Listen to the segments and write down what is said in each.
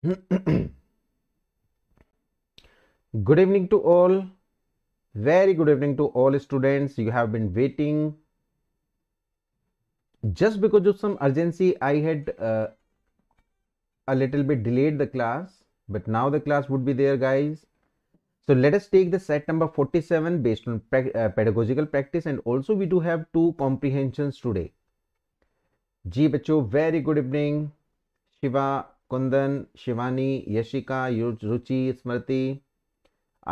good evening to all very good evening to all students you have been waiting just because of some urgency i had uh, a little bit delayed the class but now the class would be there guys so let us take the set number 47 based on uh, pedagogical practice and also we do have two comprehensions today ji bacho very good evening shiva Kundan Shivani Yashika Ruchi Smriti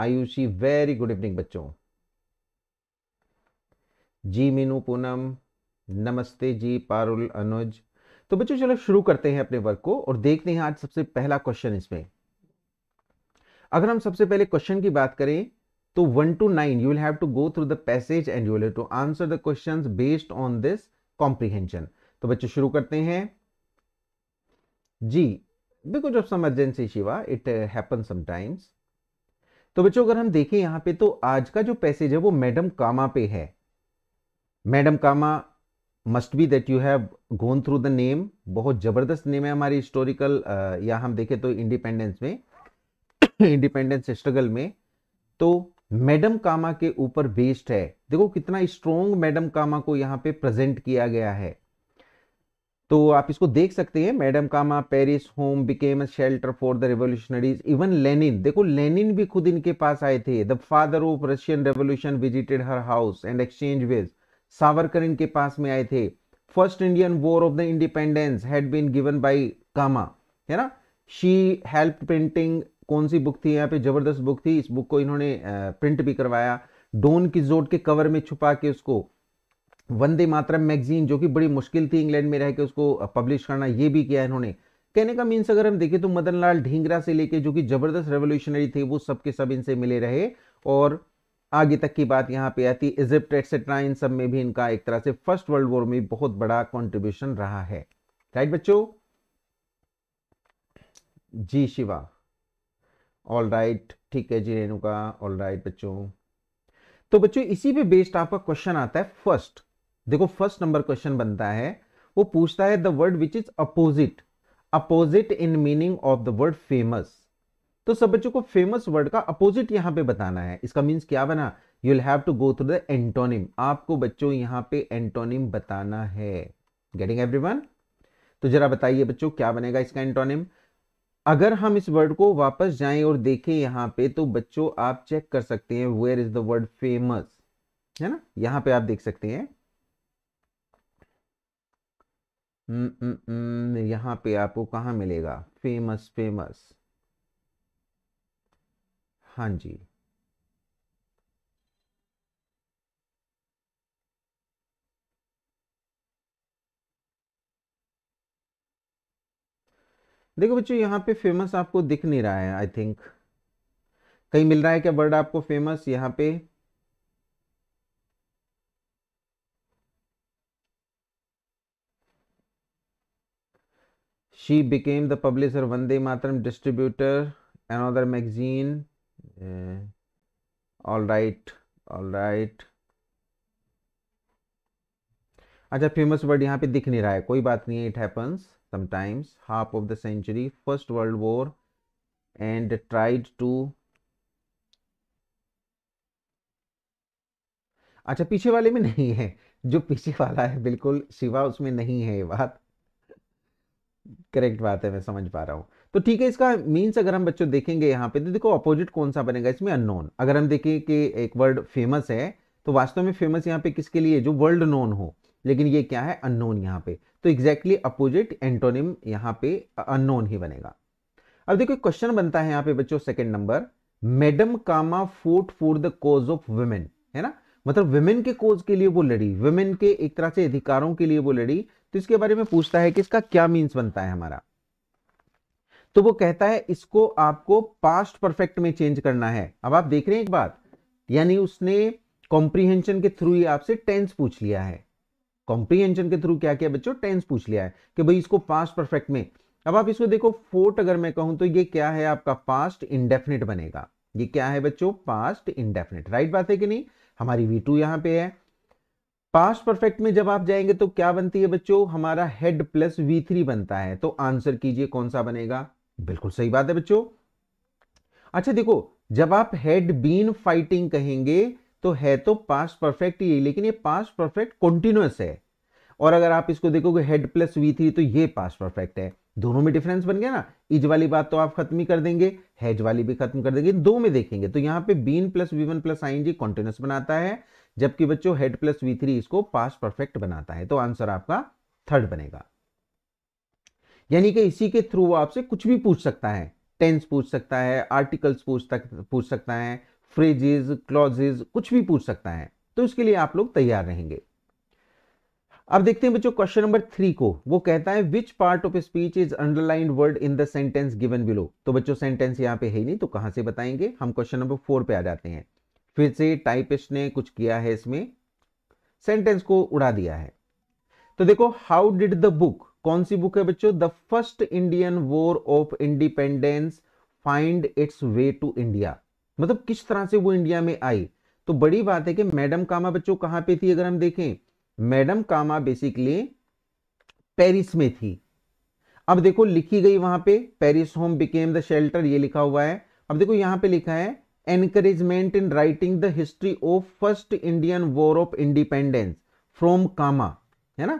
Aayushi very good evening बच्चों जी मीनू पूनम नमस्ते जी पारुल अनुज तो बच्चों चलो शुरू करते हैं अपने वर्क को और देखते हैं आज सबसे पहला क्वेश्चन इसमें अगर हम सबसे पहले क्वेश्चन की बात करें तो one two nine you will have to go through the passage and you will to answer the questions based on this comprehension तो बच्चों शुरू करते हैं जी because of some urgency Shiva it happen sometimes तो बच्चों अगर हम देखें यहां पे तो आज का जो पैसेज है वो मैडम कामा पे है madam Cama must be that you have gone through the name बहुत ज़बरदस्त नेम है हमारी हिस्टोरिकल uh, या हम देखें तो इंडिपेंडेंस में इंडिपेंडेंस स्ट्रगल में तो मैडम कामा के ऊपर बेस्ड है देखो कितना स्ट्रोंग मैडम कामा को यहां पे प्रेजेंट किया गया है तो आप इसको देख सकते हैं madam Cama Paris home became shelter for the revolutionaries even Lenin देखो लेनिन भी खुद इनके पास आए थे the father of Russian revolution visited her house and exchange views Savarkar इनके पास में आए थे first Indian war of the independence had been given by Cama है ना शी हेल्प प्रिंटिंग कौन सी बुक थी यहाँ पे जबरदस्त बुक थी इस बुक को इन्होंने प्रिंट भी करवाया डोन की जोट के कवर में छुपा के उसको वंदे मातरम मैगजीन जो कि बड़ी मुश्किल थी इंग्लैंड में रह के उसको पब्लिश करना ये भी किया इन्होंने कहने का मीन्स अगर हम देखें तो मदन लाल ढींगरा से लेके जो कि जबरदस्त रेवोल्यूशनरी थे वो सब के सब इनसे मिले रहे और आगे तक की बात यहाँ पे आती इजिप्ट एक्सेट्रा इन सब में भी इनका एक तरह से फर्स्ट वर्ल्ड वॉर में बहुत बड़ा कॉन्ट्रीब्यूशन रहा है राइट बच्चो जी शिवा ऑल राइट ठीक है जी रेणुका ऑल राइट बच्चों तो बच्चों इसी पे बेस्ड आपका क्वेश्चन आता है फर्स्ट देखो फर्स्ट नंबर क्वेश्चन बनता है वो पूछता है the word which is opposite opposite in meaning of the word famous तो सब बच्चों को फेमस वर्ड का अपोजिट यहां पे बताना है इसका मीन्स क्या बना you will have to go through the antonym आपको बच्चों यहां पे एंटोनिम बताना है गेटिंग एवरीवन तो जरा बताइए बच्चों क्या बनेगा इसका एंटोनिम अगर हम इस वर्ड को वापस जाएं और देखें यहां पे तो बच्चों आप चेक कर सकते हैं where is the word famous है ना यहां पे आप देख सकते हैं हम्म, हम्म, हम्म, यहां पे आपको कहा मिलेगा फेमस फेमस हाँ जी देखो बच्चों यहां पे फेमस आपको दिख नहीं रहा है आई थिंक कहीं मिल रहा है क्या वर्ड आपको फेमस यहां पे she became the publisher of Vande Mataram distributor, another magazine. Uh, all right, all right. अच्छा फेमस वर्ड यहाँ पे दिख नहीं रहा है कोई बात नहीं है it happens sometimes half of the century first world war and tried to अच्छा पीछे वाले में नहीं है जो पीछे वाला है बिल्कुल शिवा उसमें नहीं है ये बात करेक्ट बात है मैं समझ पा रहा हूँ तो ठीक है इसका मीन्स अगर हम बच्चों देखेंगे यहाँ पे तो देखो अपोजिट कौन सा बनेगा इसमें अननोन अगर हम देखें कि एक वर्ड फेमस है तो वास्तव में फेमस यहाँ पे किसके लिए जो वर्ल्ड नोन हो लेकिन ये क्या है अननोन यहाँ पे तो एग्जैक्टली अपोजिट एंटोनिम यहाँ पे अननोन ही बनेगा अब देखो क्वेश्चन बनता है यहाँ पे बच्चों second number madam Cama fought for the cause of women है ना मतलब वुमेन के कोज के लिए वो लड़ी वुमेन के एक तरह से अधिकारों के लिए वो लड़ी तो इसके बारे में पूछता है कि इसका क्या मीन्स बनता है हमारा तो वो कहता है इसको आपको पास्ट परफेक्ट में चेंज करना है अब आप देख रहे हैं एक बात यानी उसने कॉम्प्रीहेंशन के थ्रू ही आपसे टेंस पूछ लिया है कॉम्प्रीहेंशन के थ्रू क्या किया बच्चों टेंस पूछ लिया है कि भाई इसको पास्ट परफेक्ट में अब आप इसको देखो फोर्ट अगर मैं कहूं तो ये क्या है आपका पास्ट इंडेफिनेट बनेगा ये क्या है बच्चों पास्ट इंडेफिनेट राइट बात है कि नहीं हमारी वी टू यहां पर है पास्ट परफेक्ट में जब आप जाएंगे तो क्या बनती है बच्चों हमारा हेड प्लस वी थ्री बनता है तो आंसर कीजिए कौन सा बनेगा बिल्कुल सही बात है बच्चों अच्छा देखो जब आप हेड बीन फाइटिंग कहेंगे तो है तो पास्ट परफेक्ट ही लेकिन ये पास्ट परफेक्ट कॉन्टिन्यूस है और अगर आप इसको देखोगे हेड प्लस वी थ्री तो ये पास्ट परफेक्ट है दोनों में डिफरेंस बन गया ना इज वाली बात तो आप खत्म ही कर देंगे हैज वाली भी खत्म कर देंगे दो में देखेंगे तो यहाँ पे been plus V one plus I N बनाता है जबकि बच्चों हेड प्लस वी थ्री इसको पास परफेक्ट बनाता है तो आंसर आपका थर्ड बनेगा यानी कि इसी के थ्रू आपसे कुछ भी पूछ सकता है टेंस पूछ सकता है आर्टिकल्स पूछ तक पूछ सकता है फ्रेजेज क्लॉजेज कुछ भी पूछ सकता है तो इसके लिए आप लोग तैयार रहेंगे अब देखते हैं बच्चों क्वेश्चन नंबर थ्री को वो कहता है which part of speech is underline word in the sentence given below तो बच्चों सेंटेंस यहाँ पे है ही नहीं तो कहां से बताएंगे हम क्वेश्चन नंबर फोर पे आ जाते हैं फिर से टाइपिस्ट ने कुछ किया है इसमें सेंटेंस को उड़ा दिया है तो देखो हाउ डिड द बुक कौन सी बुक है बच्चों the first Indian war of independence find its way to India मतलब किस तरह से वो इंडिया में आई तो बड़ी बात है कि मैडम कामा बच्चों कहां पे थी अगर हम देखें मैडम कामा बेसिकली पेरिस में थी अब देखो लिखी गई वहां पे Paris home became the shelter ये लिखा हुआ है अब देखो यहां पे लिखा है encouragement in writing the history of first Indian war of independence from Cama है ना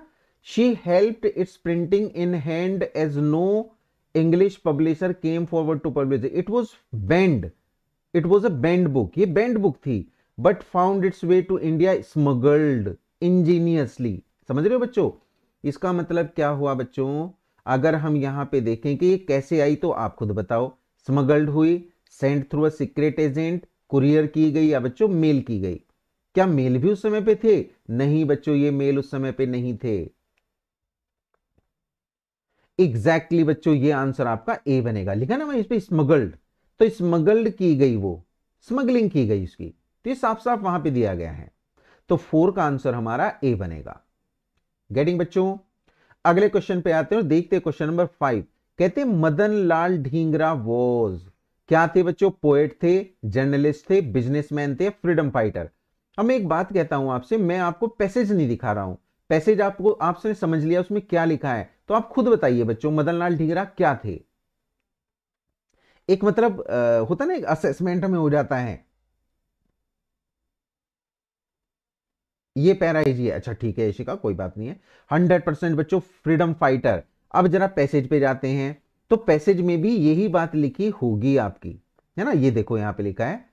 she helped its printing in hand as no English publisher came forward to publish it was banned it was a banned book ये banned book थी but found its way to India smuggled ingeniously समझ रहे हो बच्चों इसका मतलब क्या हुआ बच्चों अगर हम यहां पे देखें कि ये कैसे आई तो आप खुद बताओ स्मगल्ड हुई send through a secret agent courier की गई या बच्चों मेल की गई क्या मेल भी उस समय पे थे नहीं बच्चों ये मेल उस समय पे नहीं थे एग्जैक्टली exactly बच्चों ये आंसर आपका ए बनेगा लिखा ना मैं इस पर स्मगल्ड तो स्मगल्ड की गई वो स्मगलिंग की गई उसकी तो ये साफ साफ वहां पे दिया गया है तो फोर का आंसर हमारा ए बनेगा गेटिंग बच्चों अगले क्वेश्चन पे आते हैं देखते हैं क्वेश्चन नंबर फाइव कहते मदन लाल ढींगरा वॉज क्या थे बच्चों पोएट थे जर्नलिस्ट थे बिजनेसमैन थे फ्रीडम फाइटर अब मैं एक बात कहता हूं आपसे मैं आपको पैसेज नहीं दिखा रहा हूं पैसेज आपको आपसे समझ लिया उसमें क्या लिखा है तो आप खुद बताइए बच्चों मदन लाल ढींगरा क्या थे एक मतलब आ, होता ना एक असेसमेंट में हो जाता है ये पैराइजी है अच्छा ठीक है ऐशिका कोई बात नहीं है हंड्रेड परसेंट बच्चों फ्रीडम फाइटर अब जरा पैसेज पे जाते हैं तो पैसेज में भी यही बात लिखी होगी आपकी है ना ये देखो यहां पे लिखा है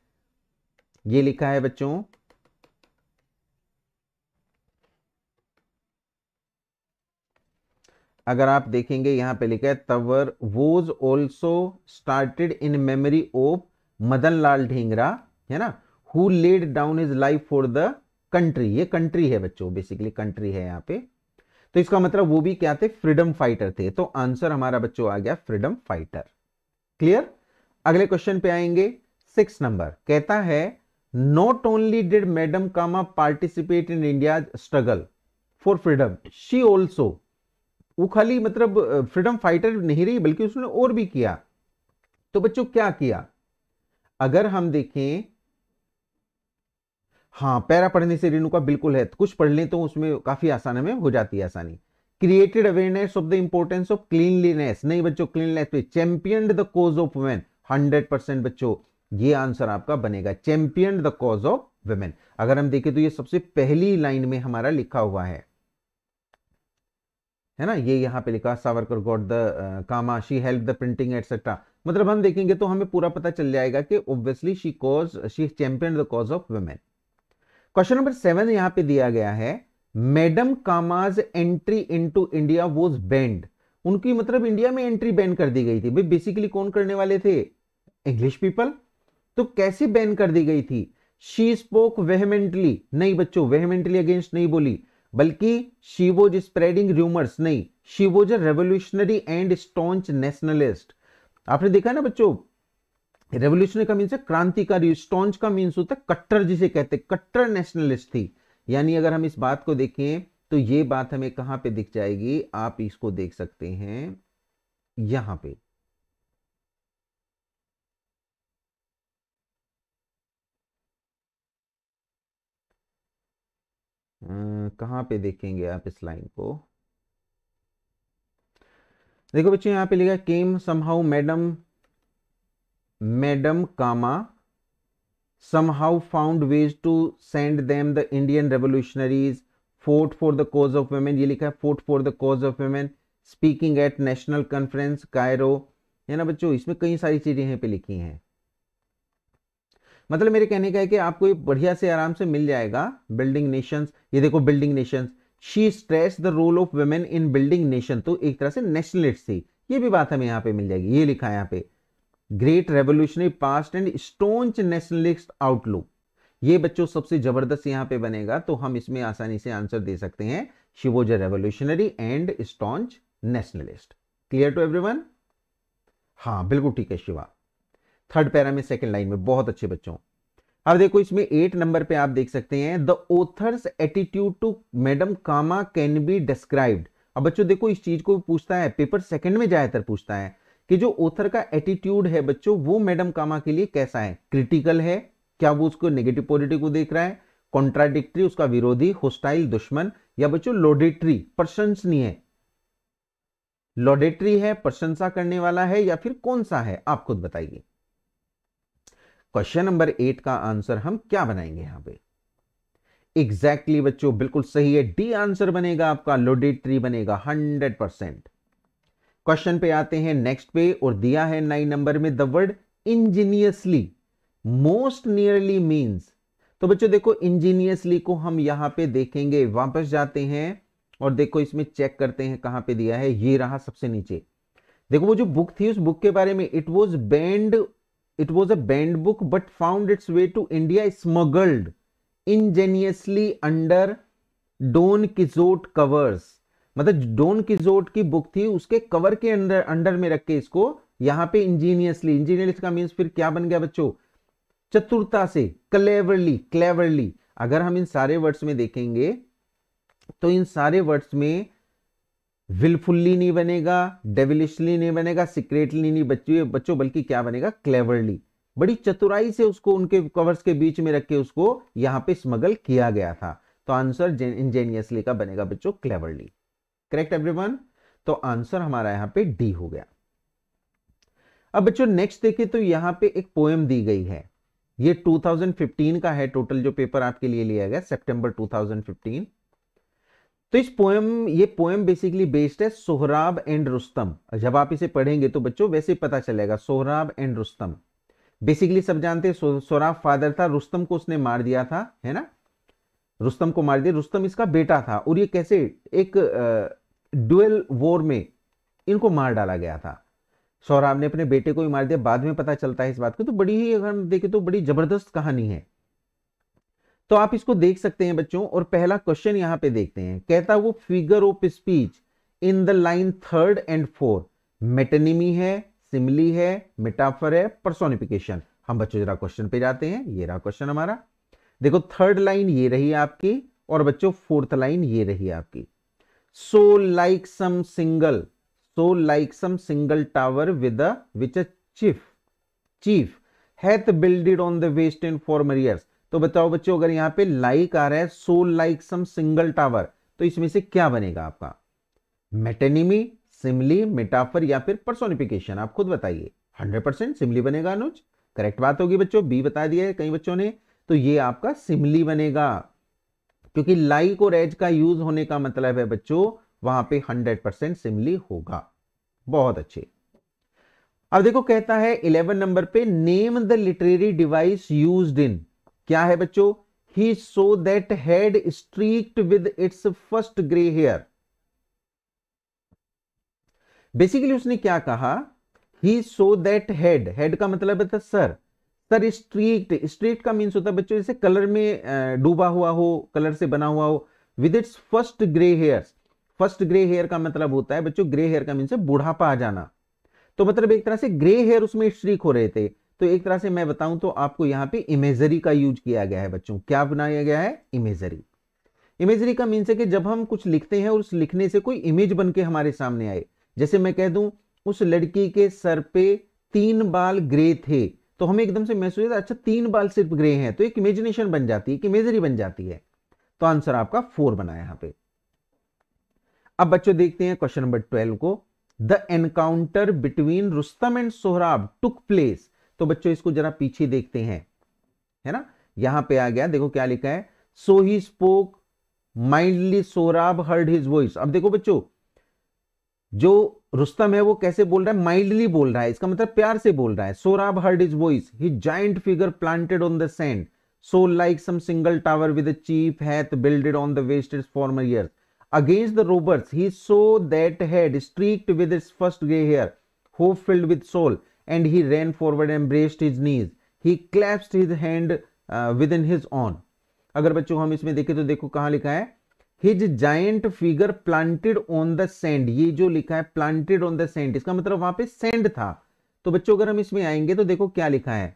ये लिखा है बच्चों अगर आप देखेंगे यहां पे लिखा है तवर was also started in memory of Madan Lal Dhingra है ना who laid down his life for the country ये कंट्री है बच्चों बेसिकली कंट्री है यहाँ पे तो इसका मतलब वो भी क्या थे फ्रीडम फाइटर थे तो आंसर हमारा बच्चों आ गया फ्रीडम फाइटर क्लियर अगले क्वेश्चन पे आएंगे सिक्स नंबर कहता है not only did madam Cama participate in India struggle for freedom she also वो खाली मतलब फ्रीडम फाइटर नहीं रही बल्कि उसने और भी किया तो बच्चों क्या किया अगर हम देखें हाँ पैरा पढ़ने से रेणुका बिल्कुल है कुछ पढ़ लें तो उसमें काफ़ी आसान हमें हो जाती है आसानी created awareness of the importance of cleanliness नहीं बच्चों क्लीनलीनेस पे champion the cause of women hundred percent बच्चों ये आंसर आपका बनेगा champion the cause of women अगर हम देखें तो ये सबसे पहली लाइन में हमारा लिखा हुआ है है ना ये यहाँ पे लिखा Savarkar got the Cama she help the printing etcetera मतलब हम देखेंगे तो हमें पूरा पता चल जाएगा कि obviously she cause she champion the cause of women question number seven यहां पे दिया गया है madam Cama's entry into India was banned उनकी मतलब इंडिया में एंट्री बैन कर दी गई थी भाई बेसिकली कौन करने वाले थे इंग्लिश पीपल तो कैसे बैन कर दी गई थी शी स्पोक वेहमेंटली नहीं बच्चों वेहमेंटली अगेंस्ट नहीं बोली बल्कि शी वॉज स्प्रेडिंग र्यूमर्स नहीं she was a revolutionary and staunch nationalist आपने देखा ना बच्चों रेवोल्यूशनरी का मीन्स है क्रांतिकारी स्टॉन्च का मीन्स होता है कट्टर जिसे कहते हैं कट्टर नेशनलिस्ट थी यानी अगर हम इस बात को देखें तो ये बात हमें कहां पे दिख जाएगी आप इसको देख सकते हैं यहां पे कहां पे देखेंगे आप इस लाइन को देखो बच्चों यहां पे लिखा came somehow madam madam comma somehow found ways to send them the indian revolutionaries fought for the cause of women ये लिखा है fought for the cause of women speaking at national conference Cairo है ना बच्चों इसमें कई सारी चीजें यहाँ पे लिखी हैं मतलब मेरे कहने का है कि आपको ये बढ़िया से आराम से मिल जाएगा बिल्डिंग नेशंस ये देखो building nations she stress the role of women in building nation तो एक तरह से नेशनलिस्ट थी ये भी बात हमें यहाँ पे मिल जाएगी ये लिखा है यहाँ पे great revolutionary past and staunch nationalist outlook ये बच्चों सबसे जबरदस्त यहां पे बनेगा तो हम इसमें आसानी से आंसर दे सकते हैं she was a revolutionary and staunch nationalist clear to everyone हाँ बिल्कुल ठीक है शिवा थर्ड पैरा में सेकंड लाइन में बहुत अच्छे बच्चों अब देखो इसमें एट नंबर पे आप देख सकते हैं the others attitude to madam Cama can be describe अब बच्चों देखो इस चीज को पूछता है पेपर सेकंड में ज्यादातर पूछता है कि जो ऑथर का एटीट्यूड है बच्चों वो मैडम कामा के लिए कैसा है क्रिटिकल है क्या वो उसको नेगेटिव पॉजिटिव को देख रहा है कॉन्ट्राडिक्ट्री उसका विरोधी होस्टाइल दुश्मन या बच्चों लोडेटरी प्रशंसनीय है लॉडेटरी है प्रशंसा करने वाला है या फिर कौन सा है आप खुद बताइए क्वेश्चन नंबर एट का आंसर हम क्या बनाएंगे यहां पे एग्जैक्टली exactly बच्चों बिल्कुल सही है डी आंसर बनेगा आपका लोडेटरी बनेगा हंड्रेड परसेंट क्वेश्चन पे आते हैं नेक्स्ट पे और दिया है नाइन नंबर में the word ingeniously most nearly means तो बच्चों देखो इंजीनियसली को हम यहां पे देखेंगे वापस जाते हैं और देखो इसमें चेक करते हैं कहां पे दिया है ये रहा सबसे नीचे देखो वो जो बुक थी उस बुक के बारे में it was banned it was a banned book but found its way to India smuggled ingeniously under Don Quixote covers मतलब डोन किजोट की बुक थी उसके कवर के अंदर अंडर में रख के इसको यहां पे इंजीनियसली इंजीनियस का मीन फिर क्या बन गया बच्चों चतुरता से क्लेवरली क्लेवरली अगर हम इन सारे वर्ड्स में देखेंगे तो इन सारे वर्ड्स में विलफुल्ली नहीं बनेगा डेविलिशली नहीं बनेगा सिक्रेटली नहीं बच्चों बच्चों बल्कि क्या बनेगा क्लेवरली बड़ी चतुराई से उसको उनके कवर्स के बीच में रख के उसको यहां पे स्मगल किया गया था तो आंसर इंजेनियसली का बनेगा बच्चों क्लेवरली करेक्ट एवरीवन तो आंसर हमारा यहां पे डी हो गया अब बच्चों नेक्स्ट देखिए तो यहां पे एक पोएम दी गई है ये 2015 का है टोटल जो पेपर आपके लिए लिया गया सितंबर 2015 तो इस पोएम ये पोएम बेसिकली बेस्ड है सोहराब एंड रुस्तम जब आप इसे पढ़ेंगे तो बच्चों वैसे पता चलेगा सोहराब एंड रुस्तम बेसिकली सब जानते हैं सोहराब फादर था रुस्तम को उसने मार दिया था है ना रुस्तम को मार दिया रुस्तम इसका बेटा था और ये कैसे एक ड्यूएल वॉर में इनको मार डाला गया था सौराब ने अपने बेटे को ही मार दिया बाद में पता चलता है इस बात को तो बड़ी ही अगर हम देखें तो बड़ी जबरदस्त कहानी है तो आप इसको देख सकते हैं बच्चों और पहला क्वेश्चन यहां पे देखते हैं कहता वो figure of speech in the line third and fourth metonymy है सिमली है मेटाफर है परसोनिफिकेशन हम बच्चों जरा क्वेश्चन पे जाते हैं ये रहा क्वेश्चन हमारा देखो थर्ड लाइन ये रही आपकी और बच्चों फोर्थ लाइन ये रही आपकी so like some single so like some single tower with a which a chief chief hath builded on the waste and former years तो बताओ बच्चों अगर यहां पे लाइक आ रहा है so like some single tower तो इसमें से क्या बनेगा आपका मेटेनिमी सिमली मेटाफर या फिर पर्सोनिफिकेशन आप खुद बताइए 100 परसेंट सिमली बनेगा अनुज करेक्ट बात होगी बच्चों बी बता दिया है कई बच्चों ने तो ये आपका सिमली बनेगा क्योंकि लाइक और एज का यूज होने का मतलब है बच्चों वहां पे 100 परसेंट सिमली होगा बहुत अच्छे अब देखो कहता है 11 नंबर पे name the literary device use in क्या है बच्चों he so that head streaked with its first grey hair basically उसने क्या कहा he so that head head का मतलब है सर सर स्ट्रीट स्ट्रीट का मीन्स होता है बच्चों जैसे कलर में डूबा हुआ हो कलर से बना हुआ हो with its first grey hair first grey hair का मतलब होता है बच्चों ग्रे हेयर का मीन्स है आ जाना तो मतलब एक तरह से ग्रे हेयर उसमें स्ट्रीक हो रहे थे तो एक तरह से मैं बताऊं तो आपको यहाँ पे इमेजरी का यूज किया गया है बच्चों क्या बनाया गया है इमेजरी इमेजरी का मीन्स है कि जब हम कुछ लिखते हैं और उस लिखने से कोई इमेज बन के हमारे सामने आए जैसे मैं कह दूं उस लड़की के सर पे तीन बाल ग्रे थे तो हमें एकदम से महसूस होता है अच्छा तीन बाल सिर्फ ग्रे हैं तो एक इमेजिनेशन बन जाती है एक इमेजरी बन जाती है तो आंसर आपका फोर बना यहां पे अब बच्चों देखते हैं क्वेश्चन नंबर ट्वेल्व को the encounter between Rustam and Sohrab took place तो बच्चों इसको जरा पीछे देखते हैं है ना यहां पे आ गया देखो क्या लिखा है so he spoke mildly Sohrab heard his voice अब देखो बच्चों जो रुस्तम है वो कैसे बोल रहा है माइल्डली बोल रहा है इसका मतलब प्यार से बोल रहा है Sohrab heard his voice he giant figure planted on the sand so like some single tower with chief hath builded on the wasted former year against the robbers he so that head streaked with its first grey hair hope filled with soul and he ran forward and embraced his knees he clasped his hand within his own अगर बच्चों हम इसमें देखें तो देखो कहां लिखा है his giant figure planted on the sand ये जो लिखा है प्लांटेड ऑन द सेंड इसका मतलब वहां पे सेंड था तो बच्चों अगर हम इसमें आएंगे तो देखो क्या लिखा है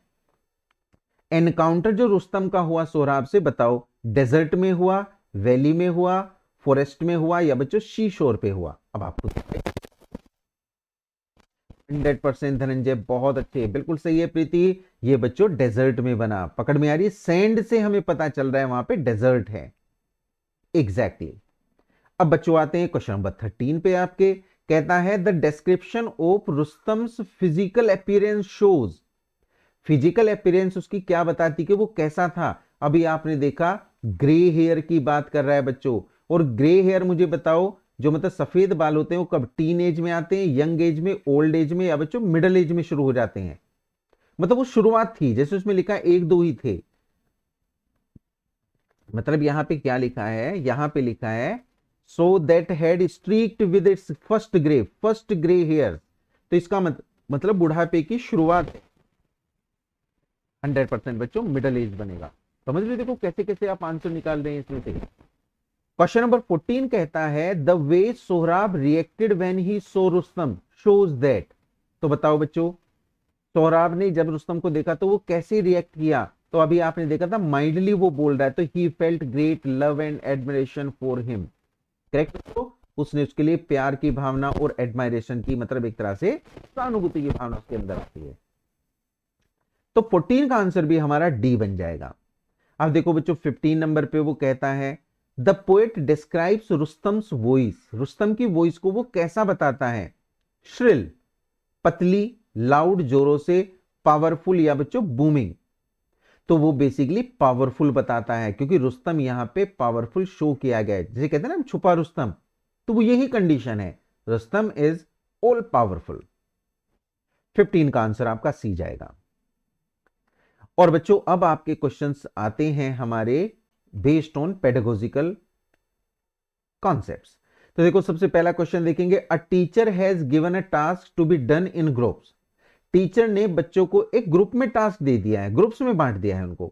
एनकाउंटर जो रुस्तम का हुआ सोहराब से बताओ डेजर्ट में हुआ वैली में हुआ फॉरेस्ट में हुआ या बच्चों शीशोर पे हुआ अब आपको हंड्रेड परसेंट धनंजय बहुत अच्छे बिल्कुल सही है प्रीति ये बच्चों डेजर्ट में बना पकड़ में आ रही है सेंड से हमें पता चल रहा है वहां पे डेजर्ट है एग्जैक्टली exactly. अब बच्चों आते हैं क्वेश्चन नंबर थर्टीन पे आपके कहता है the description of Rustam's physical appearance shows physical appearance उसकी क्या बताती कि वो कैसा था अभी आपने देखा ग्रे हेयर की बात कर रहा है बच्चों और ग्रे हेयर मुझे बताओ जो मतलब सफेद बाल होते हैं वो कब टीन एज में आते हैं यंग एज में ओल्ड एज में या बच्चों मिडल एज में शुरू हो जाते हैं मतलब वो शुरुआत थी जैसे उसमें लिखा एक दो ही थे मतलब यहां पे क्या लिखा है यहां पे लिखा है so that head streaked with its first grey first grey hair तो इसका मत, मतलब बुढ़ापे की शुरुआत है हंड्रेड परसेंट बच्चों मिडल एज बनेगा समझ लो देखो कैसे कैसे आप आंसर निकाल रहे हैं इसमें से क्वेश्चन नंबर फोर्टीन कहता है the way Sohrab reacted when he saw Rustam shows that तो बताओ बच्चों सोहराब ने जब रुस्तम को देखा तो वो कैसे रिएक्ट किया तो अभी आपने देखा था माइंडली वो बोल रहा है तो he felt great love and admiration for him correct तो उसने उसके लिए प्यार की भावना और एडमायरेशन की मतलब एक तरह से सहानुभूति की भावना उसके अंदर आती है तो 14 का आंसर भी हमारा डी बन जाएगा अब देखो बच्चों 15 नंबर पे वो कहता है the poet describes Rustam's voice Rustam की वॉइस को वो कैसा बताता है श्रिल पतली लाउड जोरों से पावरफुल या बच्चों बूमिंग तो वो बेसिकली पावरफुल बताता है क्योंकि रुस्तम यहां पे पावरफुल शो किया गया है जिसे कहते हैं ना छुपा रुस्तम तो वो यही कंडीशन है रुस्तम इज ऑल पावरफुल 15 का आंसर आपका सी जाएगा और बच्चों अब आपके क्वेश्चंस आते हैं हमारे बेस्ड ऑन पेडेगोजिकल कॉन्सेप्ट तो देखो सबसे पहला क्वेश्चन देखेंगे a teacher has given a task to be done in groups teacher ने बच्चों को एक ग्रुप में टास्क दे दिया है ग्रुप्स में बांट दिया है उनको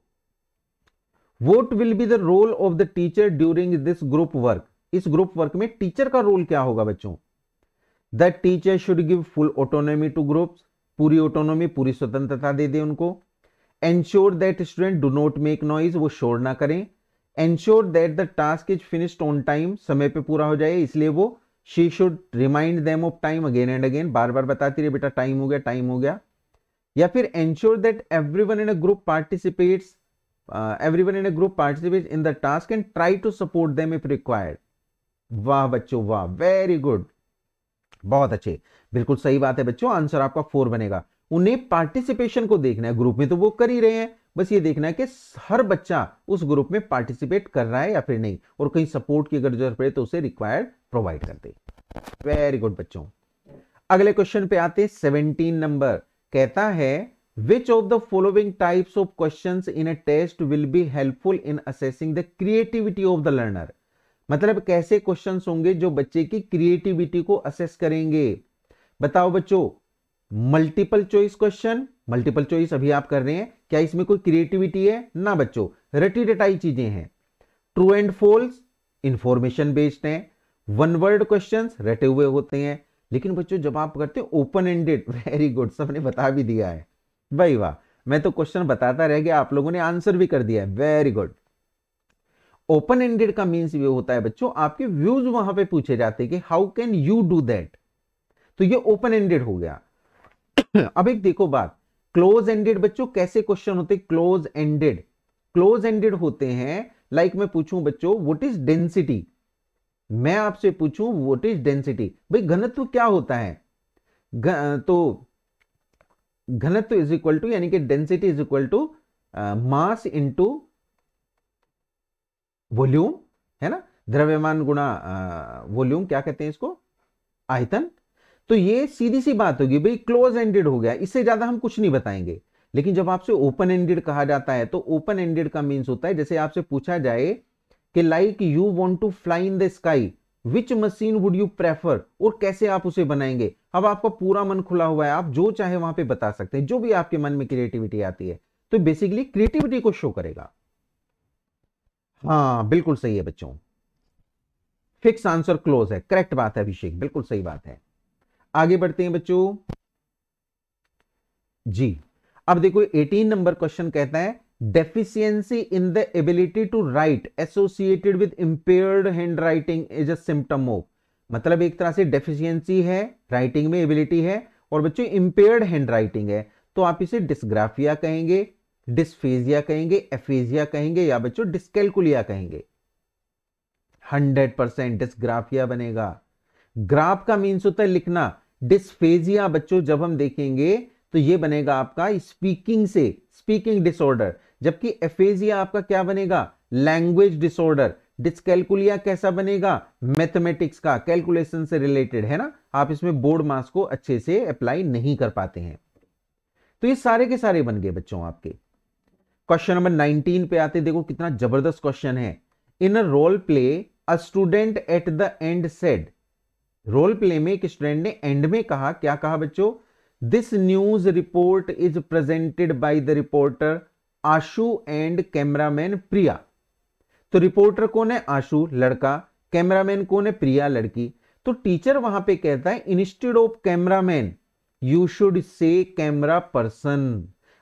what will be the role of the teacher during this group work इस ग्रुप वर्क में टीचर का रोल क्या होगा बच्चों the teacher should give full autonomy to groups पूरी ऑटोनोमी पूरी स्वतंत्रता दे दे उनको ensure that student do not make noise वो शोर ना करें ensure that the task is finished on time समय पे पूरा हो जाए इसलिए वो she should remind them of time again and again बार बार बताती रही बेटा टाइम हो गया टाइम हो गया या फिर ensure that everyone in a group participates everyone in a group participate in the task and try to support them if required वाह बच्चों वाह वेरी गुड बहुत अच्छे बिल्कुल सही बात है बच्चों आंसर आपका फोर बनेगा उन्हें पार्टिसिपेशन को देखना है ग्रुप में तो वो कर ही रहे हैं बस ये देखना है कि हर बच्चा उस ग्रुप में पार्टिसिपेट कर रहा है या फिर नहीं और कहीं सपोर्ट की अगर जरूरत पड़े तो उसे रिक्वायर्ड प्रोवाइड कर दे वेरी गुड बच्चों अगले क्वेश्चन पे आते सेवनटीन नंबर कहता है which of the following types of question in a test will be helpful in assessing the creativity of the learner मतलब कैसे क्वेश्चंस होंगे जो बच्चे की क्रिएटिविटी को असेस करेंगे बताओ बच्चों multiple choice question multiple choice अभी आप कर रहे हैं क्या इसमें कोई क्रिएटिविटी है ना बच्चों रटी रटाई चीजें हैं true and false information based है वन वर्ड क्वेश्चन रटे हुए होते हैं लेकिन बच्चों जब आप करते हैं ओपन एंडेड वेरी गुड सबने बता भी दिया है भाई वाह मैं तो क्वेश्चन बताता रह गया आप लोगों ने आंसर भी कर दिया है वेरी गुड ओपन एंडेड का मीन्स ये होता है बच्चों आपके व्यूज वहां पे पूछे जाते हैं कि how can you do that तो ये ओपन एंडेड हो गया अब एक देखो बात क्लोज एंडेड बच्चों कैसे क्वेश्चन होते क्लोज एंडेड क्लोज एंडेड होते हैं लाइक like मैं पूछूं बच्चों व्हाट इज डेंसिटी मैं आपसे पूछूं व्हाट इज डेंसिटी भाई घनत्व क्या होता है ग, तो घनत्व इज इक्वल टू यानी कि density is equal to mass into volume है ना द्रव्यमान गुणा वॉल्यूम क्या कहते हैं इसको आयतन तो ये सीधी सी बात होगी भाई क्लोज एंडेड हो गया इससे ज्यादा हम कुछ नहीं बताएंगे लेकिन जब आपसे ओपन एंडेड कहा जाता है तो ओपन एंडेड का मीन्स होता है जैसे आपसे पूछा जाए कि like you want to fly in the sky which machine would you prefer और कैसे आप उसे बनाएंगे अब आपका पूरा मन खुला हुआ है आप जो चाहे वहां पे बता सकते हैं जो भी आपके मन में क्रिएटिविटी आती है तो बेसिकली क्रिएटिविटी को शो करेगा हाँ बिल्कुल सही है बच्चों फिक्स आंसर क्लोज है करेक्ट बात है अभिषेक बिल्कुल सही बात है आगे बढ़ते हैं बच्चों जी अब देखो 18 नंबर क्वेश्चन कहता है deficiency in the ability to write associated with impaired handwriting is a symptom of मतलब एक तरह से डेफिशिएंसी है राइटिंग में एबिलिटी है और बच्चों इंपेयर्ड हैंड राइटिंग है तो आप इसे डिस्ग्राफिया कहेंगे डिस्फेजिया कहेंगे एफेजिया कहेंगे या बच्चों डिस्कैलकुलिया कहेंगे हंड्रेड परसेंट डिस्ग्राफिया बनेगा ग्राफ का मीन्स होता है लिखना डिस्फेजिया बच्चों जब हम देखेंगे तो ये बनेगा आपका स्पीकिंग से स्पीकिंग डिसऑर्डर जबकि एफेजिया आपका क्या बनेगा लैंग्वेज डिसऑर्डर डिस्कैलकुलिया कैसा बनेगा मैथमेटिक्स का कैलकुलेशन से रिलेटेड है ना आप इसमें बोर्ड मास को अच्छे से अप्लाई नहीं कर पाते हैं तो ये सारे के सारे बन गए बच्चों आपके क्वेश्चन नंबर 19 पे आते देखो कितना जबरदस्त क्वेश्चन है in a role play a student at the end said role play में एक स्टूडेंट ने एंड में कहा क्या कहा बच्चों this news report is presented by the reporter Ashu and cameraman Priya तो रिपोर्टर कौन है आशु लड़का कैमरामैन कौन है प्रिया लड़की तो टीचर वहां पे कहता है instead of cameraman you should say camera person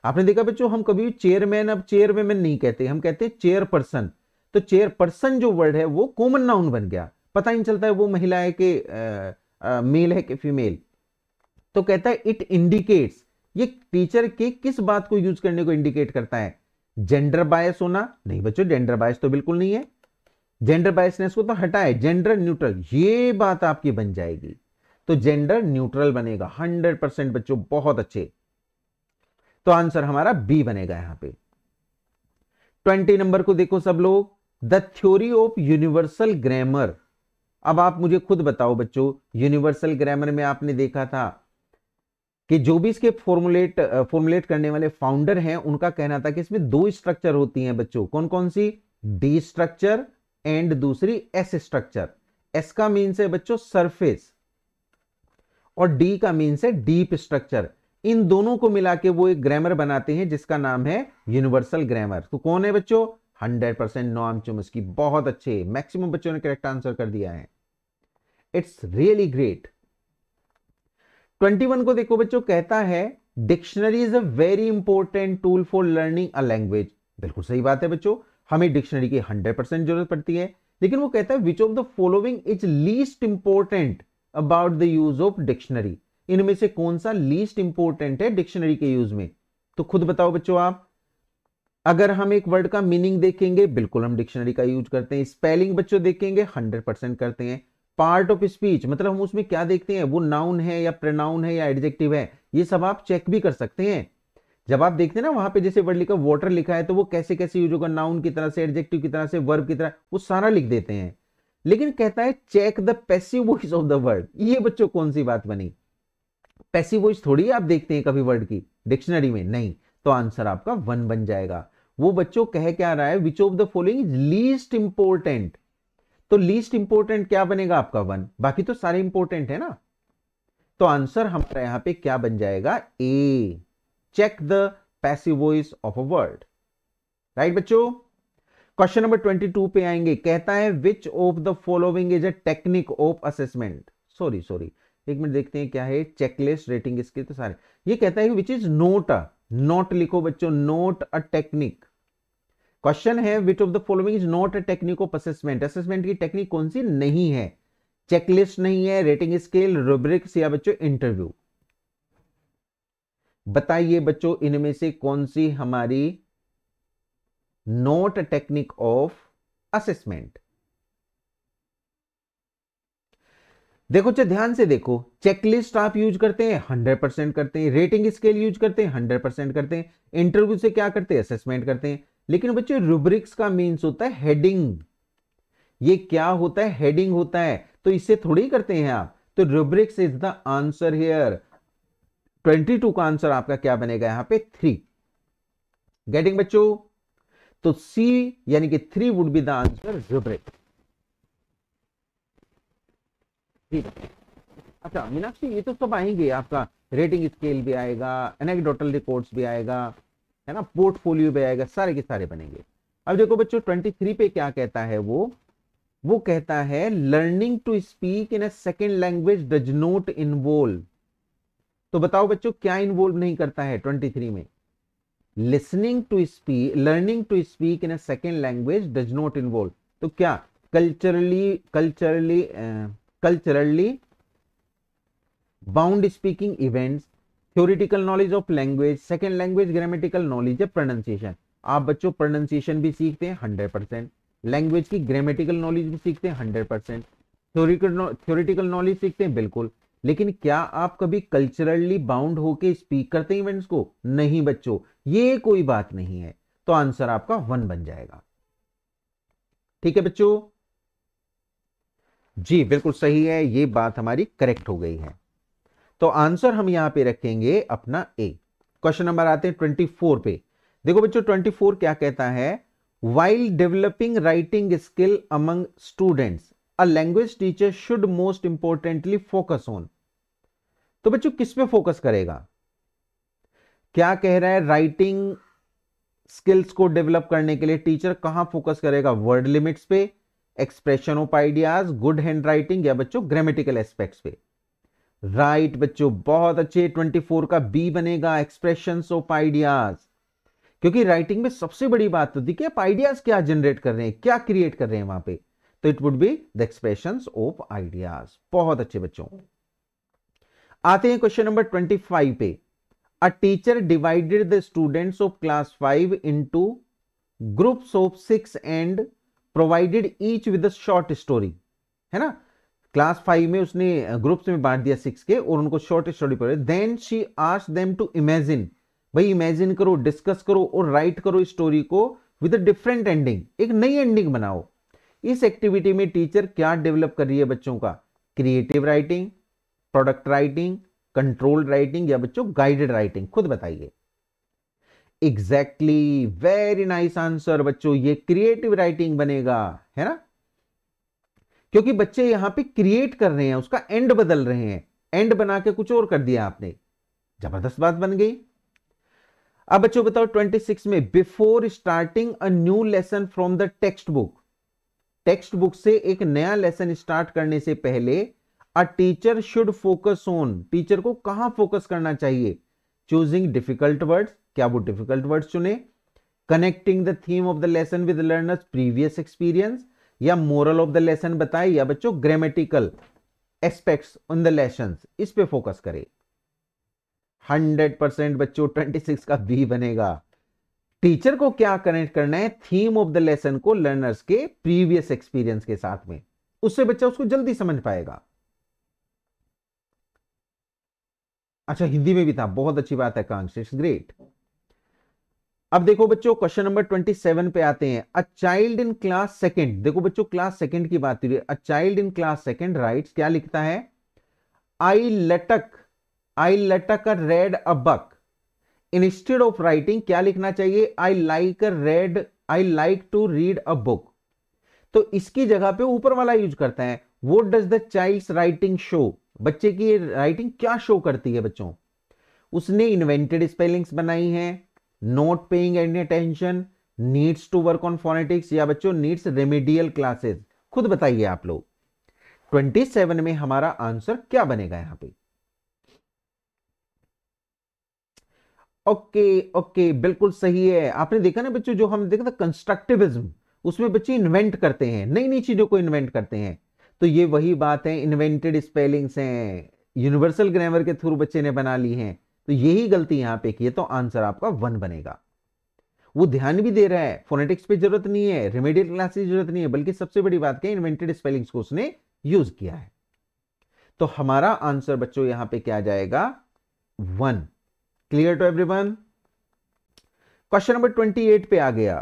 आपने देखा बच्चों हम कभी चेयरमैन अब चेयरमैन नहीं कहते हम कहते हैं चेयर पर्सन तो चेयर पर्सन जो वर्ड है वो कॉमन नाउन बन गया पता नहीं चलता है वो महिला है कि मेल है कि फीमेल तो कहता है इट इंडिकेट्स ये टीचर के किस बात को यूज करने को इंडिकेट करता है जेंडर बायस होना नहीं बच्चों जेंडर बायस तो बिल्कुल नहीं है जेंडर बायसनेस को तो हटाए जेंडर न्यूट्रल ये बात आपकी बन जाएगी तो जेंडर न्यूट्रल बनेगा हंड्रेड परसेंट बच्चों बहुत अच्छे तो आंसर हमारा बी बनेगा यहां पे ट्वेंटी नंबर को देखो सब लोग the theory of universal grammar अब आप मुझे खुद बताओ बच्चों यूनिवर्सल ग्रामर में आपने देखा था कि जो भी इसके फॉर्मुलेट फॉर्मुलेट करने वाले फाउंडर हैं उनका कहना था कि इसमें दो स्ट्रक्चर होती हैं बच्चों कौन कौन सी डी स्ट्रक्चर एंड दूसरी एस स्ट्रक्चर एस का मीन्स है बच्चों सरफेस और डी का मीन्स है डीप स्ट्रक्चर इन दोनों को मिला के वो एक ग्रामर बनाते हैं जिसका नाम है यूनिवर्सल ग्रामर तो कौन है बच्चों हंड्रेड परसेंट नॉम चुमस्की बहुत अच्छे मैक्सिमम बच्चों ने करेक्ट आंसर कर दिया है इट्स रियली ग्रेट 21 को देखो बच्चों कहता है dictionary is a very important tool for learning a language बिल्कुल सही बात है बच्चों हमें डिक्शनरी की 100 परसेंट जरूरत पड़ती है लेकिन वो कहता है which of the following is least important about the use of dictionary इनमें से कौन सा लीस्ट इंपॉर्टेंट है डिक्शनरी के यूज में तो खुद बताओ बच्चों आप अगर हम एक वर्ड का मीनिंग देखेंगे बिल्कुल हम डिक्शनरी का यूज करते हैं स्पेलिंग बच्चों देखेंगे हंड्रेड परसेंट करते हैं पार्ट ऑफ स्पीच मतलब हम उसमें क्या देखते हैं वो नाउन है या प्रनाउन है या एडजेक्टिव है ये सब आप चेक भी कर सकते हैं जब आप देखते हैं ना वहां पे जैसे वर्ड लिखा वाटर लिखा है तो वो कैसे कैसे यूज होगा नाउन की तरह से एडजेक्टिव की तरह से वर्ब की तरह वो सारा लिख देते हैं लेकिन कहता है check the passive voice of the word ये बच्चों कौन सी बात बनी पैसिव वॉइस थोड़ी आप देखते हैं कभी वर्ड की डिक्शनरी में नहीं तो आंसर आपका वन बन जाएगा वो बच्चों कह क्या रहा है which of the following is least important तो लीस्ट इंपोर्टेंट क्या बनेगा आपका वन बाकी तो सारे इंपोर्टेंट है ना तो आंसर हमारा यहां पे क्या बन जाएगा A check the passive voice of a word right बच्चों क्वेश्चन नंबर ट्वेंटी टू पे आएंगे कहता है which of the following is a technique of assessment sorry sorry एक मिनट देखते हैं क्या है चेकलिस्ट रेटिंग इसके तो सारे ये कहता है which is not a note लिखो बच्चों नोट अ टेक्निक क्वेश्चन है which of the following is not a technique of assessment assessment की टेक्निक कौन सी नहीं है चेकलिस्ट नहीं है रेटिंग स्केल रूब्रिक्स या बच्चों इंटरव्यू बताइए बच्चों इनमें से कौन सी हमारी not a technique of assessment देखो चाहे अच्छा, ध्यान से देखो चेकलिस्ट आप यूज करते हैं हंड्रेड परसेंट करते हैं रेटिंग स्केल यूज करते हैं हंड्रेड परसेंट करते हैं इंटरव्यू से क्या करते हैं असेसमेंट करते हैं लेकिन बच्चों रूब्रिक्स का मीन्स होता है हेडिंग ये क्या होता है हेडिंग होता है तो इससे थोड़ी करते हैं आप तो rubrics is the answer here 22 का आंसर आपका क्या बनेगा यहां पे थ्री गेटिंग बच्चों तो सी यानी कि three would be the answer rubric अच्छा मीनाक्षी ये तो सब आएंगे आपका रेटिंग स्केल भी आएगा एनेक्डोटल रिकॉर्ड्स भी आएगा है ना पोर्टफोलियो पे आएगा सारे के सारे बनेंगे अब देखो बच्चों थ्री पे क्या कहता है वो वो कहता है learning to speak in a second language does not involve तो बताओ बच्चों क्या इन्वॉल्व नहीं करता है ट्वेंटी थ्री में listening to speak learning to speak in a second language does not involve तो क्या culturally culturally culturally bound speaking events theoretical knowledge of language second language grammatical knowledge है प्रोनाउंसिएशन आप बच्चों pronunciation भी सीखते हैं hundred percent language की grammatical knowledge भी सीखते हैं हंड्रेड परसेंट थ्योरिटिकल नॉलेज सीखते हैं बिल्कुल लेकिन क्या आप कभी कल्चरली बाउंड होके स्पीक करते हैं इवेंट्स को नहीं बच्चों ये कोई बात नहीं है तो आंसर आपका वन बन जाएगा ठीक है बच्चों जी बिल्कुल सही है ये बात हमारी करेक्ट हो गई है तो आंसर हम यहां पे रखेंगे अपना ए क्वेश्चन नंबर आते हैं ट्वेंटी फोर पे देखो बच्चों ट्वेंटी फोर क्या कहता है while developing writing skill among students a language teacher should most importantly focus on तो बच्चों किस पे फोकस करेगा क्या कह रहा है राइटिंग स्किल्स को डेवलप करने के लिए टीचर कहां फोकस करेगा वर्ड लिमिट्स पे expression of ideas good handwriting या बच्चों ग्रामेटिकल एस्पेक्ट्स पे राइट right, बच्चों बहुत अच्छे 24 का बी बनेगा एक्सप्रेशन ऑफ आइडियाज क्योंकि राइटिंग में सबसे बड़ी बात तो देखिए आप आइडियाज क्या जनरेट कर रहे हैं क्या क्रिएट कर रहे हैं वहां पे तो it would be the expression of ideas बहुत अच्छे बच्चों आते हैं क्वेश्चन नंबर 25 पे a teacher divided the students of class five into groups of six and provided each with short story है ना क्लास फाइव में उसने ग्रुप्स में बांट दिया सिक्स के और उनको शॉर्ट स्टोरी पढ़े then she ask them to imagine भाई इमेजिन करो डिस्कस करो और राइट करो स्टोरी को विद अ डिफरेंट एंडिंग एक नई एंडिंग बनाओ इस एक्टिविटी में टीचर क्या डेवलप कर रही है बच्चों का creative writing product writing control writing या बच्चों गाइडेड राइटिंग खुद बताइए एग्जैक्टली वेरी नाइस आंसर बच्चों ये क्रिएटिव राइटिंग बनेगा है ना क्योंकि बच्चे यहां पे क्रिएट कर रहे हैं उसका एंड बदल रहे हैं एंड बना के कुछ और कर दिया आपने जबरदस्त बात बन गई अब बच्चों बताओ 26 में before starting a new lesson from the textbook textbook से एक नया लेसन स्टार्ट करने से पहले a teacher should focus on teacher को कहां फोकस करना चाहिए चूजिंग डिफिकल्ट वर्ड क्या वो डिफिकल्ट वर्ड चुने connecting the theme of the lesson with learners previous experience या मोरल ऑफ द लेसन बताए या बच्चों grammatical aspects on the lesson इस पे फोकस करें हंड्रेड परसेंट बच्चों ट्वेंटी सिक्स का बी बनेगा टीचर को क्या कनेक्ट करना है थीम ऑफ द लेसन को लर्नर्स के प्रीवियस एक्सपीरियंस के साथ में उससे बच्चा उसको जल्दी समझ पाएगा अच्छा हिंदी में भी था बहुत अच्छी बात है कांक्स इट्स ग्रेट अब देखो बच्चों क्वेश्चन नंबर 27 पे आते हैं a child in class second देखो बच्चों क्लास सेकंड की बात a child in class second writes क्या लिखता है I like I like a red a book instead of writing क्या लिखना चाहिए I like a red I like to read a book तो इसकी जगह पे ऊपर वाला यूज करता है वो does the child writing show बच्चे की राइटिंग क्या शो करती है बच्चों उसने इन्वेंटेड स्पेलिंग्स बनाई हैं not paying any attention needs to work on phonetics या बच्चों नीड्स रेमेडियल क्लासेस खुद बताइए आप लोग 27 में हमारा आंसर क्या बनेगा यहां पे ओके ओके बिल्कुल सही है आपने देखा ना बच्चों जो हम देखा था कंस्ट्रक्टिविज्म उसमें बच्चे इन्वेंट करते हैं नई नई चीजों को इन्वेंट करते हैं तो ये वही बात है इन्वेंटेड स्पेलिंग्स हैं यूनिवर्सल ग्रामर के थ्रू बच्चे ने बना ली हैं तो यही गलती यहां पे की है तो आंसर आपका वन बनेगा वो ध्यान भी दे रहा है फोनेटिक्स पे जरूरत नहीं है रेमेडियल क्लास की जरूरत नहीं है बल्कि सबसे बड़ी बात क्या इन्वेंटेड स्पेलिंग्स को उसने यूज किया है तो हमारा आंसर बच्चों यहां पे क्या जाएगा one clear to everyone question number twenty eight पे आ गया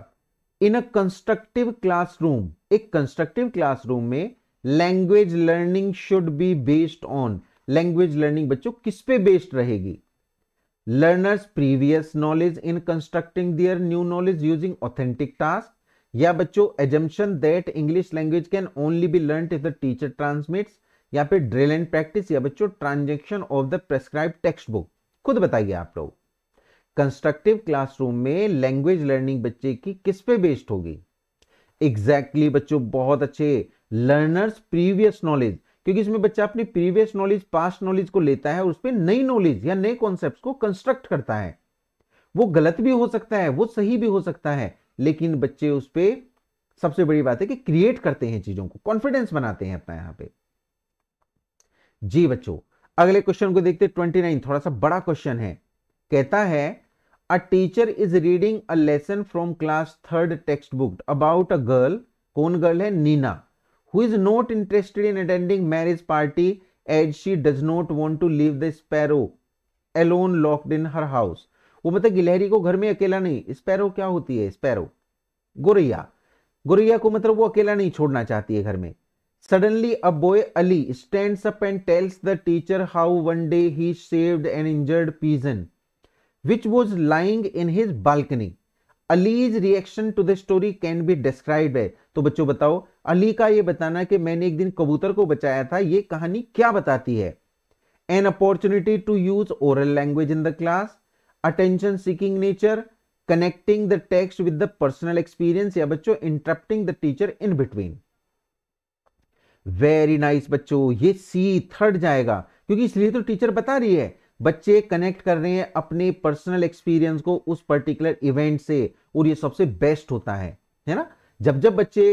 इन अ कंस्ट्रक्टिव क्लासरूम एक कंस्ट्रक्टिव क्लासरूम में language learning should be based on language learning बच्चों किस पे बेस्ड रहेगी learners previous knowledge in constructing their new knowledge using authentic task या बच्चों assumption that English language can only be learn if the teacher transmits या फिर drill and practice या बच्चों transaction of the prescribe textbook खुद बताइए आप लोग कंस्ट्रक्टिव क्लासरूम में लैंग्वेज लर्निंग बच्चे की किस पे बेस्ड होगी एग्जैक्टली exactly बच्चों बहुत अच्छे लर्नर्स प्रीवियस नॉलेज क्योंकि इसमें बच्चा अपनी प्रीवियस नॉलेज पास्ट नॉलेज को लेता है और उस पर नई नॉलेज या नए कॉन्सेप्ट को कंस्ट्रक्ट करता है वो गलत भी हो सकता है वो सही भी हो सकता है लेकिन बच्चे उस पर सबसे बड़ी बात है कि क्रिएट करते हैं चीजों को कॉन्फिडेंस बनाते हैं अपना यहां पे जी बच्चों अगले क्वेश्चन को देखते ट्वेंटी नाइन थोड़ा सा बड़ा क्वेश्चन है कहता है a teacher is reading a lesson from class third textbook about a girl कौन गर्ल है Neena who is not interested in attending marriage party as she does not want to leave the sparrow alone locked in her house वो मतलब गिलहरी को घर में अकेला नहीं स्पैरो क्या होती है स्पैरो गुरैया गुरैया को मतलब वो अकेला नहीं छोड़ना चाहती है घर में suddenly a boy Ali stands up and tells the teacher how one day he saved an injured pigeon which was lying in his balcony Ali's reaction to the story can be describe है तो बच्चों बताओ अली का ये बताना कि मैंने एक दिन कबूतर को बचाया था ये कहानी क्या बताती है an opportunity to use oral language in the class attention seeking nature connecting the text with the personal experience या बच्चों interrupting the teacher in between very nice बच्चों ये सी थर्ड जाएगा क्योंकि इसलिए तो टीचर बता रही है बच्चे कनेक्ट कर रहे हैं अपने पर्सनल एक्सपीरियंस को उस पर्टिकुलर इवेंट से और ये सबसे बेस्ट होता है है ना जब जब बच्चे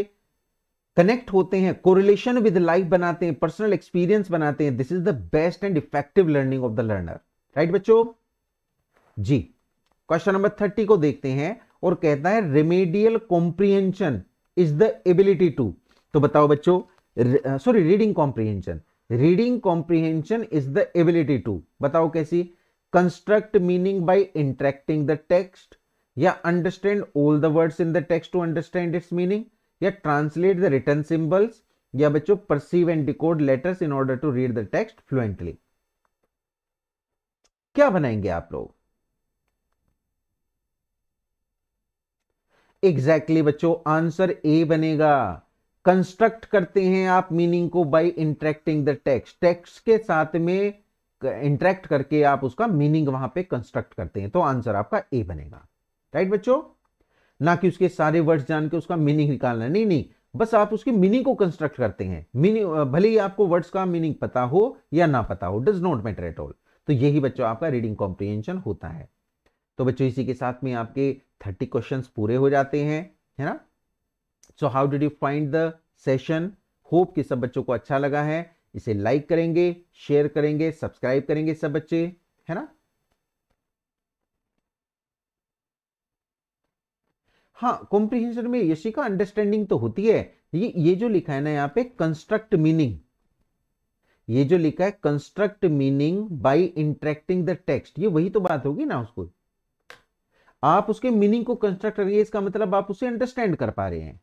कनेक्ट होते हैं कोरिलेशन विद लाइफ बनाते हैं पर्सनल एक्सपीरियंस बनाते हैं this is the best and effective learning of the learner right बच्चों जी क्वेश्चन नंबर थर्टी को देखते हैं और कहता है remedial comprehension is the ability to तो बताओ बच्चों sorry reading comprehension reading comprehension is the ability to बताओ कैसी construct meaning by interacting the text या understand all the words in the text to understand its meaning या translate the written symbols या बच्चों perceive and decode letters in order to read the text fluently क्या बनाएंगे आप लोग exactly exactly बच्चों answer A बनेगा कंस्ट्रक्ट करते हैं आप मीनिंग को by interacting the text text के साथ में इंटरेक्ट करके आप उसका मीनिंग वहां पे कंस्ट्रक्ट करते हैं तो आंसर आपका ए बनेगा राइट बच्चों ना कि उसके सारे वर्ड्स जान के उसका मीनिंग निकालना नहीं नहीं बस आप उसकी मीनिंग को कंस्ट्रक्ट करते हैं मीनिंग भले ही आपको वर्ड्स का मीनिंग पता हो या ना पता हो does not matter at all तो यही बच्चों आपका रीडिंग कॉम्प्रिहेंशन होता है तो बच्चों इसी के साथ में आपके थर्टी क्वेश्चन पूरे हो जाते हैं है ना so how did you find the session hope कि सब बच्चों को अच्छा लगा है इसे लाइक करेंगे शेयर करेंगे सब्सक्राइब करेंगे सब बच्चे है ना हाँ कॉम्प्रिहेंशन में यशी का अंडरस्टैंडिंग तो होती है ये ये जो लिखा है ना यहाँ पे कंस्ट्रक्ट मीनिंग ये जो लिखा है construct meaning by interacting the text ये वही तो बात होगी ना उसको आप उसके मीनिंग को कंस्ट्रक्ट करेंगे इसका मतलब आप उसे अंडरस्टैंड कर पा रहे हैं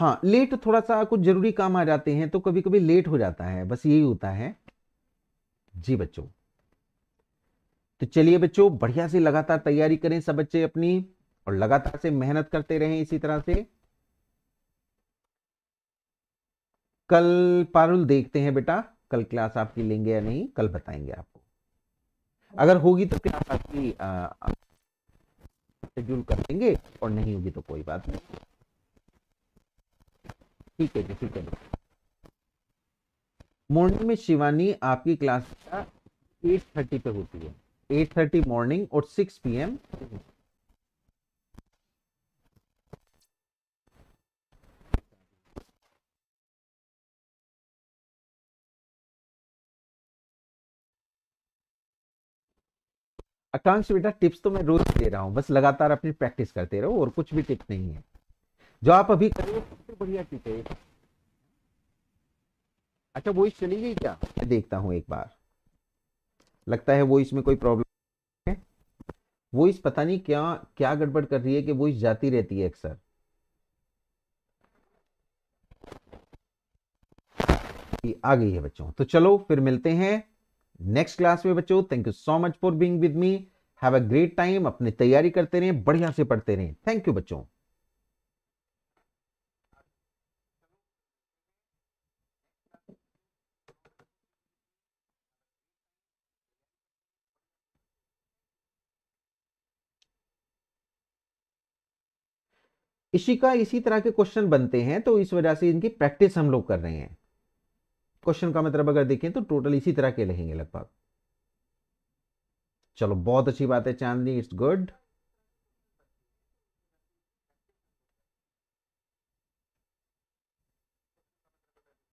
हाँ लेट थोड़ा सा कुछ जरूरी काम आ जाते हैं तो कभी कभी लेट हो जाता है बस यही होता है जी बच्चों तो चलिए बच्चों बढ़िया से लगातार तैयारी करें सब बच्चे अपनी और लगातार से मेहनत करते रहें इसी तरह से कल पारुल देखते हैं बेटा कल क्लास आपकी लेंगे या नहीं कल बताएंगे आपको अगर होगी तो क्लास आपकी शेड्यूल कर देंगे और नहीं होगी तो कोई बात नहीं ठीक है जी ठीक है मॉर्निंग में शिवानी आपकी क्लास एट थर्टी पे होती है एट थर्टी मॉर्निंग और सिक्स पी एम आकांक्ष बेटा टिप्स तो मैं रोज दे रहा हूं बस लगातार अपनी प्रैक्टिस करते रहो और कुछ भी टिप नहीं है जो आप अभी कर रहे हो सबसे बढ़िया टिप है अच्छा वो चली गई क्या मैं देखता हूं एक बार लगता है वो इसमें कोई प्रॉब्लम है वो इस पता नहीं क्या क्या गड़बड़ कर रही है कि वो इस जाती रहती है अक्सर आ गई है बच्चों तो चलो फिर मिलते हैं नेक्स्ट क्लास में बच्चों thank you so much for being with me have a great time अपनी तैयारी करते रहें बढ़िया से पढ़ते रहें थैंक यू बच्चों इसी का इसी तरह के क्वेश्चन बनते हैं तो इस वजह से इनकी प्रैक्टिस हम लोग कर रहे हैं क्वेश्चन का मतलब अगर देखें तो टोटल इसी तरह के रहेंगे लगभग चलो बहुत अच्छी बात है चांदनी इट्स गुड